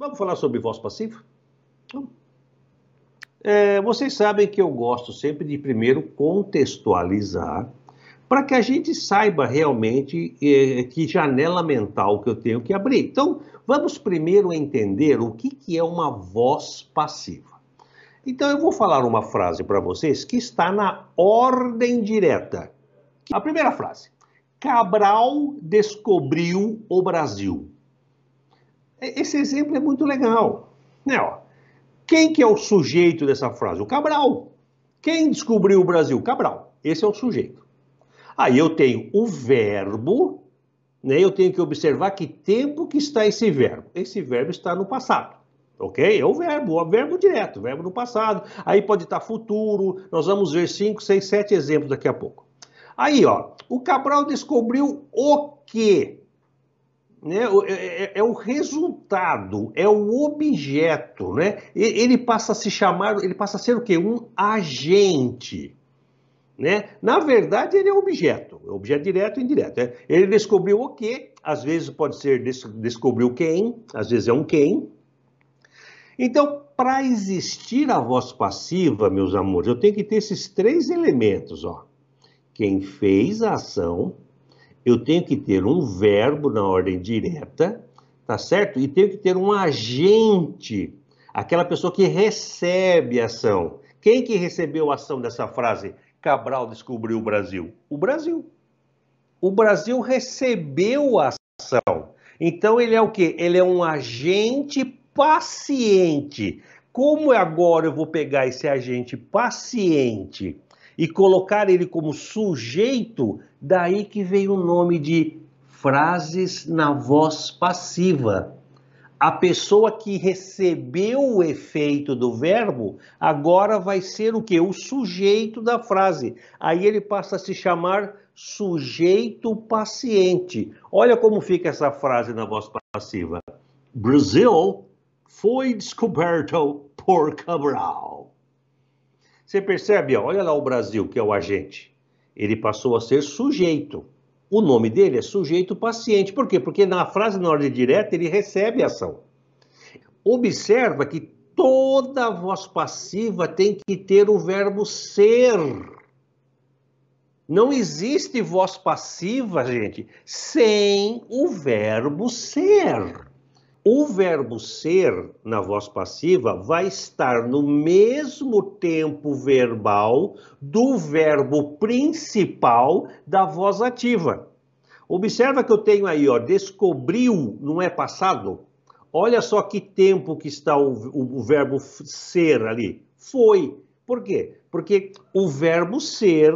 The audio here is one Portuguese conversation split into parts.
Vamos falar sobre voz passiva? É, vocês sabem que eu gosto sempre de primeiro contextualizar para que a gente saiba realmente é, que janela mental que eu tenho que abrir. Então, vamos primeiro entender o que, que é uma voz passiva. Então, eu vou falar uma frase para vocês que está na ordem direta. A primeira frase: Cabral descobriu o Brasil. É, esse exemplo é muito legal. Né, ó, quem que é o sujeito dessa frase? O Cabral. Quem descobriu o Brasil? Cabral. Esse é o sujeito. Aí eu tenho o verbo, né? Eu tenho que observar que tempo que está esse verbo. Esse verbo está no passado. Ok? É o verbo, o verbo direto, verbo no passado. Aí pode estar futuro. Nós vamos ver 5, 6, 7 exemplos daqui a pouco. Aí, ó, o Cabral descobriu o quê? né? É, é, é, o resultado, é o objeto, né? Ele passa a se chamar, ele passa a ser o quê? Um agente. Né? Na verdade, ele é objeto, é objeto direto e indireto. Né? Ele descobriu o quê? Às vezes pode ser des descobriu quem, às vezes é um quem. Então, para existir a voz passiva, meus amores, eu tenho que ter esses três elementos, ó. Quem fez a ação, eu tenho que ter um verbo na ordem direta, tá certo? E tenho que ter um agente, aquela pessoa que recebe a ação. Quem que recebeu a ação dessa frase? Cabral descobriu o Brasil. O Brasil. O Brasil recebeu a ação. Então ele é o que? Ele é um agente paciente. Como é agora eu vou pegar esse agente paciente e colocar ele como sujeito Daí que veio o nome de frases na voz passiva. A pessoa que recebeu o efeito do verbo agora vai ser o que? O sujeito da frase. Aí ele passa a se chamar sujeito paciente. Olha como fica essa frase na voz passiva. Brasil foi descoberto por Cabral. Você percebe? Olha lá o Brasil, que é o agente. Ele passou a ser sujeito. O nome dele é sujeito paciente. Por quê? Porque na frase na ordem direta ele recebe a ação. Observa que toda voz passiva tem que ter o verbo ser. Não existe voz passiva, gente, sem o verbo ser o verbo ser na voz passiva vai estar no mesmo tempo verbal do verbo principal da voz ativa. Observa que eu tenho aí, ó, descobriu, não é passado? Olha só que tempo que está o, o, o verbo ser ali. Foi. Por quê? Porque o verbo ser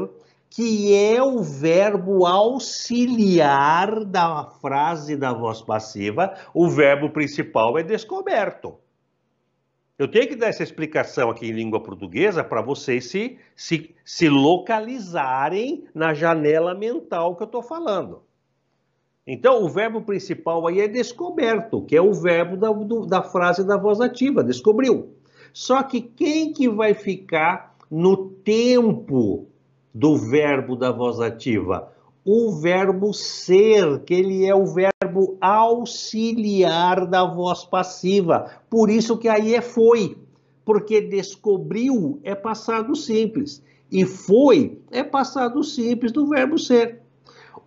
que é o verbo auxiliar da frase da voz passiva, o verbo principal é descoberto. Eu tenho que dar essa explicação aqui em língua portuguesa para vocês se, se, se localizarem na janela mental que eu estou falando. Então, o verbo principal aí é descoberto, que é o verbo da, do, da frase da voz ativa, descobriu. Só que quem que vai ficar no tempo do verbo da voz ativa? O verbo ser, que ele é o verbo auxiliar da voz passiva. Por isso que aí é foi, porque descobriu é passado simples e foi é passado simples do verbo ser.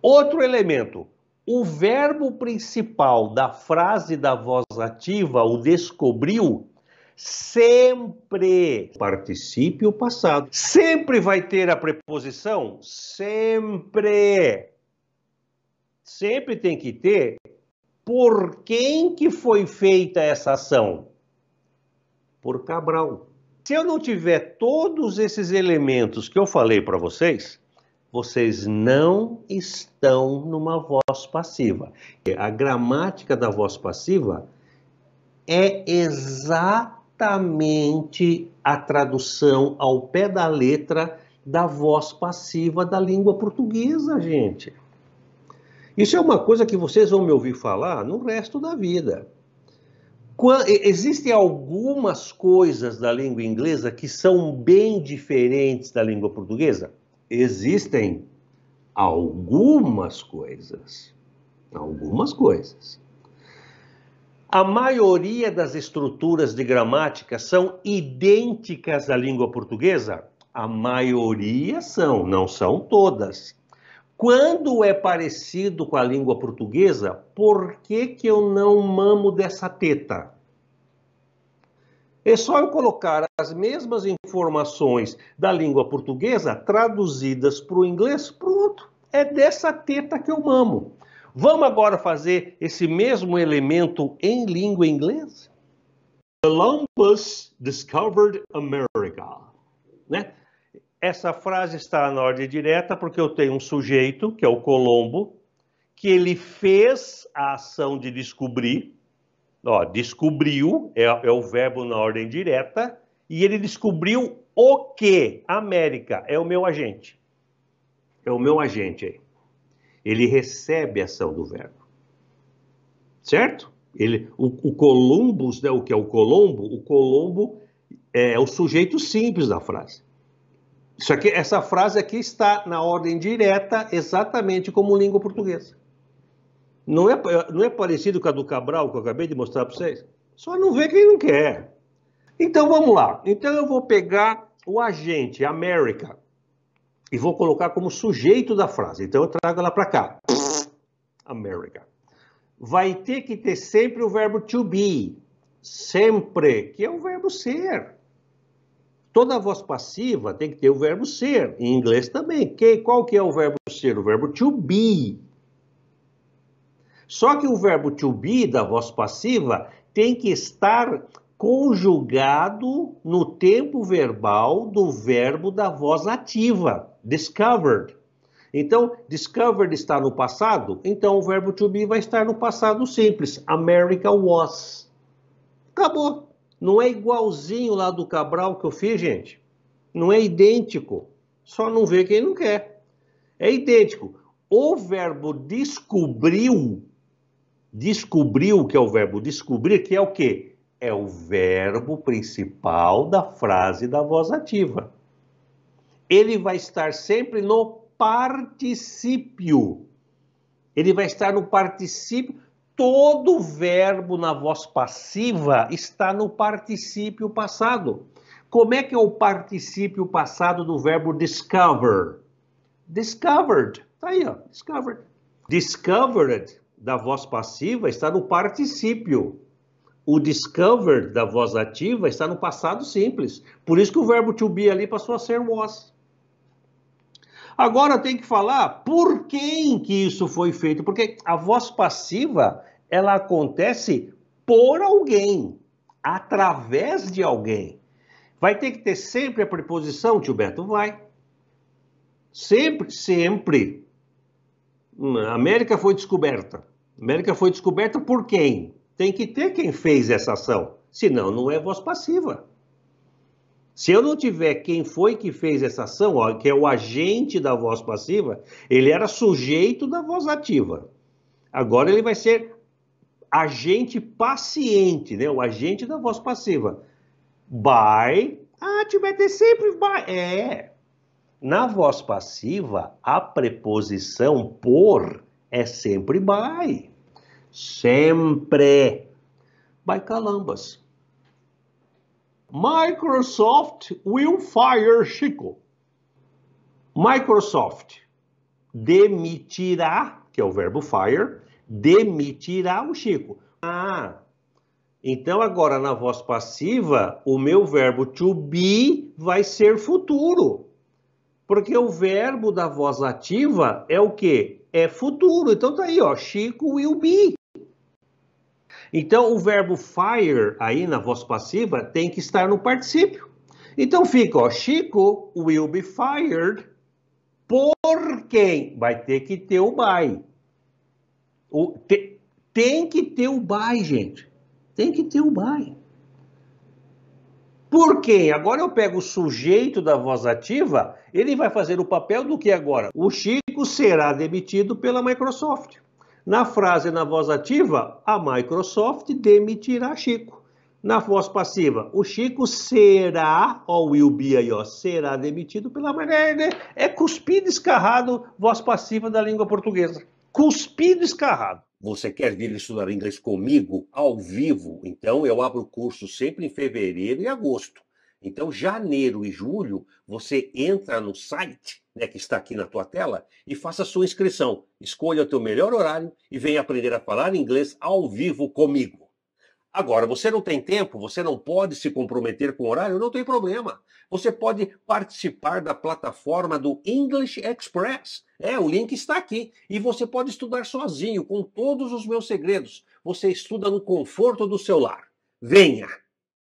Outro elemento, o verbo principal da frase da voz ativa, o descobriu, sempre. o passado. Sempre vai ter a preposição sempre. Sempre tem que ter por quem que foi feita essa ação? Por Cabral. Se eu não tiver todos esses elementos que eu falei para vocês, vocês não estão numa voz passiva. A gramática da voz passiva é exatamente exatamente a tradução ao pé da letra da voz passiva da língua portuguesa, gente. Isso é uma coisa que vocês vão me ouvir falar no resto da vida. existem algumas coisas da língua inglesa que são bem diferentes da língua portuguesa? Existem algumas coisas. Algumas coisas. A maioria das estruturas de gramática são idênticas à língua portuguesa? A maioria são, não são todas. Quando é parecido com a língua portuguesa, por que, que eu não mamo dessa teta? É só eu colocar as mesmas informações da língua portuguesa traduzidas para o inglês, pronto. É dessa teta que eu mamo. Vamos agora fazer esse mesmo elemento em língua inglesa? Columbus discovered America. Né? Essa frase está na ordem direta porque eu tenho um sujeito, que é o Colombo, que ele fez a ação de descobrir. Ó, descobriu é, é o verbo na ordem direta. E ele descobriu o que? América. É o meu agente. É o meu agente aí ele recebe a ação do verbo. Certo? Ele, o, o Columbus, né, o que é o Colombo? O Colombo é, é o sujeito simples da frase. Isso aqui, essa frase aqui está na ordem direta, exatamente como língua portuguesa. Não é, não é parecido com a do Cabral, que eu acabei de mostrar para vocês? Só não vê quem não quer. Então vamos lá. Então eu vou pegar o agente, América e vou colocar como sujeito da frase. Então eu trago ela para cá. America. Vai ter que ter sempre o verbo to be. Sempre, que é o verbo ser. Toda voz passiva tem que ter o verbo ser. Em inglês também. Que, qual que é o verbo ser? O verbo to be. Só que o verbo to be da voz passiva tem que estar conjugado no tempo verbal do verbo da voz ativa, discovered. Então, discovered está no passado, então o verbo to be vai estar no passado simples. America was. Acabou. Não é igualzinho lá do Cabral que eu fiz, gente. Não é idêntico. Só não vê quem não quer. É idêntico. O verbo descobriu, descobriu que é o verbo descobrir, que é o quê? é o verbo principal da frase da voz ativa. Ele vai estar sempre no particípio. Ele vai estar no particípio. Todo verbo na voz passiva está no particípio passado. Como é que é o particípio passado do verbo discover? Discovered. Tá aí, ó. Discovered. Discovered da voz passiva está no particípio o discover da voz ativa está no passado simples. Por isso que o verbo to be ali passou a ser was. Agora tem que falar por quem que isso foi feito, porque a voz passiva ela acontece por alguém, através de alguém. Vai ter que ter sempre a preposição, tio Beto? Vai. Sempre, sempre. A hum, América foi descoberta. América foi descoberta por quem? tem que ter quem fez essa ação, senão não é voz passiva. Se eu não tiver quem foi que fez essa ação, ó, que é o agente da voz passiva, ele era sujeito da voz ativa. Agora ele vai ser agente paciente, né? O agente da voz passiva. By. Ah, é Tibete sempre by. É. Na voz passiva, a preposição por é sempre by. Sempre. Baicalambas. Microsoft will fire Chico. Microsoft demitirá, que é o verbo fire, demitirá o Chico. Ah, então agora na voz passiva, o meu verbo to be vai ser futuro. Porque o verbo da voz ativa é o quê? É futuro. Então tá aí, ó, Chico will be. Então, o verbo fire aí na voz passiva tem que estar no particípio. Então fica, ó, Chico will be fired por quem? Vai ter que ter o by. O, te, tem que ter o by, gente. Tem que ter o by. Por quem? Agora eu pego o sujeito da voz ativa, ele vai fazer o papel do que agora? O Chico será demitido pela Microsoft. Na frase na voz ativa, a Microsoft demitirá Chico. Na voz passiva, o Chico será, ou will be aí, ó, será demitido pela maneira. É, né? é cuspido escarrado, voz passiva da língua portuguesa. Cuspido escarrado. Você quer vir estudar inglês comigo, ao vivo? Então eu abro o curso sempre em fevereiro e agosto. Então, janeiro e julho, você entra no site, né, que está aqui na tua tela, e faça sua inscrição. Escolha o teu melhor horário e venha aprender a falar inglês ao vivo comigo. Agora, você não tem tempo, você não pode se comprometer com o horário, não tem problema. Você pode participar da plataforma do English Express. É, o link está aqui. E você pode estudar sozinho, com todos os meus segredos. Você estuda no conforto do seu lar. Venha!